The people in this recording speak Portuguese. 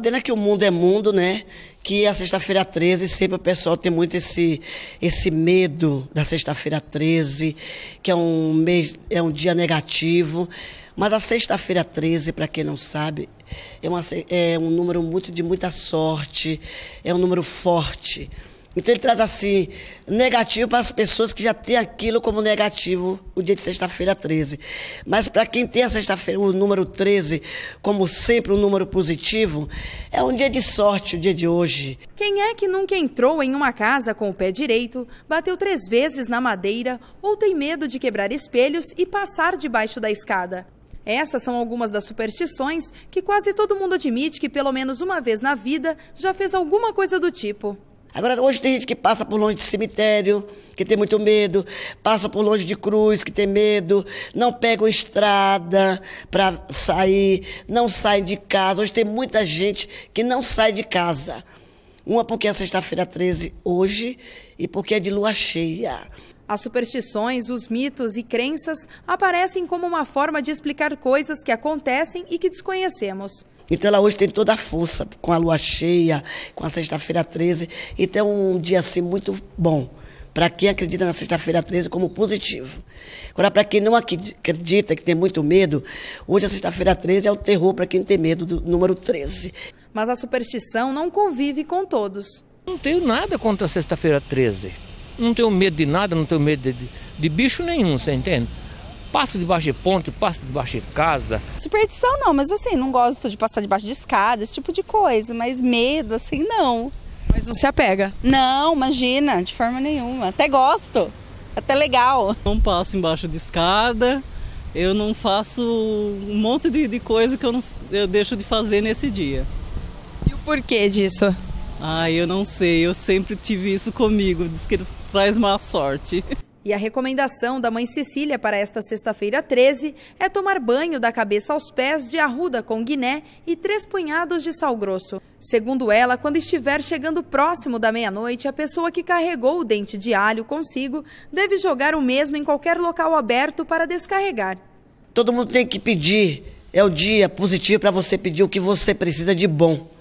Entendendo que o mundo é mundo, né? Que a sexta-feira 13 sempre o pessoal tem muito esse, esse medo da sexta-feira 13, que é um mês, é um dia negativo. Mas a sexta-feira 13, para quem não sabe, é, uma, é um número muito de muita sorte, é um número forte. Então ele traz assim, negativo para as pessoas que já têm aquilo como negativo o dia de sexta-feira 13. Mas para quem tem a sexta-feira, o número 13, como sempre, um número positivo, é um dia de sorte o dia de hoje. Quem é que nunca entrou em uma casa com o pé direito, bateu três vezes na madeira ou tem medo de quebrar espelhos e passar debaixo da escada? Essas são algumas das superstições que quase todo mundo admite que pelo menos uma vez na vida já fez alguma coisa do tipo. Agora, hoje tem gente que passa por longe de cemitério, que tem muito medo, passa por longe de cruz, que tem medo, não pega estrada para sair, não sai de casa. Hoje tem muita gente que não sai de casa. Uma porque é sexta-feira 13 hoje e porque é de lua cheia. As superstições, os mitos e crenças aparecem como uma forma de explicar coisas que acontecem e que desconhecemos. Então ela hoje tem toda a força, com a lua cheia, com a sexta-feira 13. Então é um dia assim muito bom para quem acredita na sexta-feira 13 como positivo. Agora, para quem não acredita, que tem muito medo, hoje a sexta-feira 13 é o terror para quem tem medo do número 13. Mas a superstição não convive com todos. Não tenho nada contra a sexta-feira 13. Não tenho medo de nada, não tenho medo de, de bicho nenhum, você entende? Passo debaixo de ponte, passo debaixo de casa. Superstição não, mas assim, não gosto de passar debaixo de escada, esse tipo de coisa, mas medo, assim, não. Mas não se apega? Não, imagina, de forma nenhuma. Até gosto, até legal. Não passo embaixo de escada, eu não faço um monte de, de coisa que eu, não, eu deixo de fazer nesse dia. E o porquê disso? Ah, eu não sei, eu sempre tive isso comigo, diz que traz má sorte. E a recomendação da mãe Cecília para esta sexta-feira 13 é tomar banho da cabeça aos pés de arruda com guiné e três punhados de sal grosso. Segundo ela, quando estiver chegando próximo da meia-noite, a pessoa que carregou o dente de alho consigo deve jogar o mesmo em qualquer local aberto para descarregar. Todo mundo tem que pedir. É o dia positivo para você pedir o que você precisa de bom.